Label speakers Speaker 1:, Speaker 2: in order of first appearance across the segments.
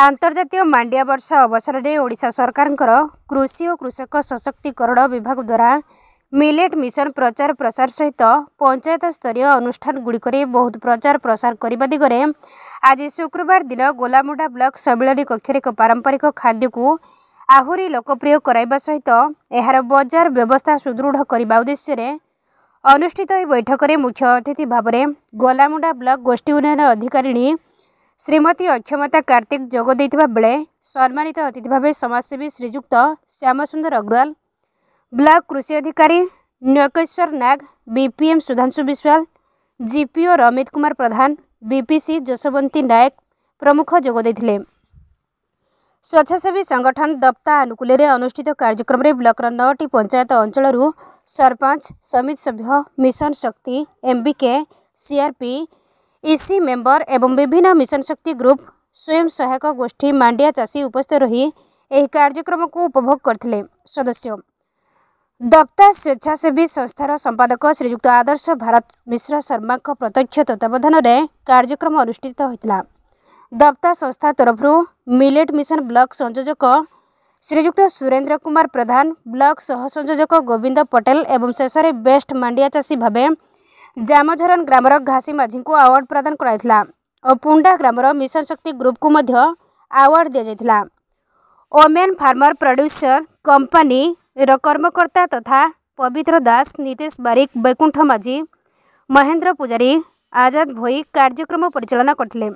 Speaker 1: ଆନ୍ତର୍ଜାତୀୟ ମାଣ୍ଡିଆ ବର୍ଷ ଅବସରରେ ଓଡ଼ିଶା ସରକାରଙ୍କର କୃଷି ଓ କୃଷକ ସଶକ୍ତିକରଣ ବିଭାଗ ଦ୍ୱାରା ମିଲେଟ୍ ମିଶନ ପ୍ରଚାର ପ୍ରସାର ସହିତ ପଞ୍ଚାୟତ ସ୍ତରୀୟ ଅନୁଷ୍ଠାନଗୁଡ଼ିକରେ ବହୁତ ପ୍ରଚାର ପ୍ରସାର କରିବା ଦିଗରେ ଆଜି ଶୁକ୍ରବାର ଦିନ ଗୋଲାମୁଣ୍ଡା ବ୍ଲକ ସମ୍ମିଳନୀ କକ୍ଷରେ ଏକ ପାରମ୍ପରିକ ଖାଦ୍ୟକୁ ଆହୁରି ଲୋକପ୍ରିୟ କରାଇବା ସହିତ ଏହାର ବଜାର ବ୍ୟବସ୍ଥା ସୁଦୃଢ଼ କରିବା ଉଦ୍ଦେଶ୍ୟରେ ଅନୁଷ୍ଠିତ ଏହି ବୈଠକରେ ମୁଖ୍ୟ ଅତିଥି ଭାବରେ ଗୋଲାମୁଣ୍ଡା ବ୍ଲକ ଗୋଷ୍ଠୀ ଉନ୍ନୟନ ଅଧିକାରିଣୀ श्रीमती अक्षमता कार्तिक जोदेत सम्मान अतिथिभे समसेवी श्रीजुक्त श्यमसुन्दर अग्रवाल ब्लक कृषि अधिकारी Adhikeshwar Nag BPM Sudhanshu Biswal GPO Ramit Kumar Pradhan BPC Joshwanti Nayak प्रमुख संगठन दफ्ता दप्ता आनुकुल्य अनुष्ठित कार्यक्रम ब्लक्र नौटी पंचायत अञ्चल सरपंच समित सभ्य मिशन शक्ति एमबिके सीआरपी इसी मेंबर एवं विभिन्न मिशन शक्ति ग्रुप स्वयं सहायक गोष्ठी मांडिया चाषी उपस्थित रही एक कार्यक्रम को उपभोग करते सदस्य दप्ता स्वेच्छासेवी संस्थार संपादक श्रीजुक्त आदर्श भारत मिश्र शर्मा प्रत्यक्ष तत्वधान कार्यक्रम अनुषित होता दप्ता संस्था तरफ मिलेट मिशन ब्लक संयोजक श्रीजुक्त सुरेन्द्र कुमार प्रधान ब्लक सह संयोजक गोविंद पटेल और शेष बेस्ट मांडिया चाषी भावे जामझरन ग्राम र को अवर्ड प्रदान गरि पुण्डा ग्राम र मिसन शक्ति को मध्य आवारड दिए ओमेन फार्मर प्रड्युसर कम्पानी र कर्मकर्ता तथा पवित्र दास नितेश बारिक बैकुंठ माझी महेन्द्र पूजारी आजाद कार्यक्रम परिचालन परिचालनाले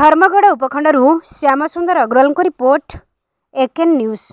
Speaker 1: धर्मगढ उपखण्डहरू श्यमसुन्दर अग्रवालालको रिपोर्ट न्यूज़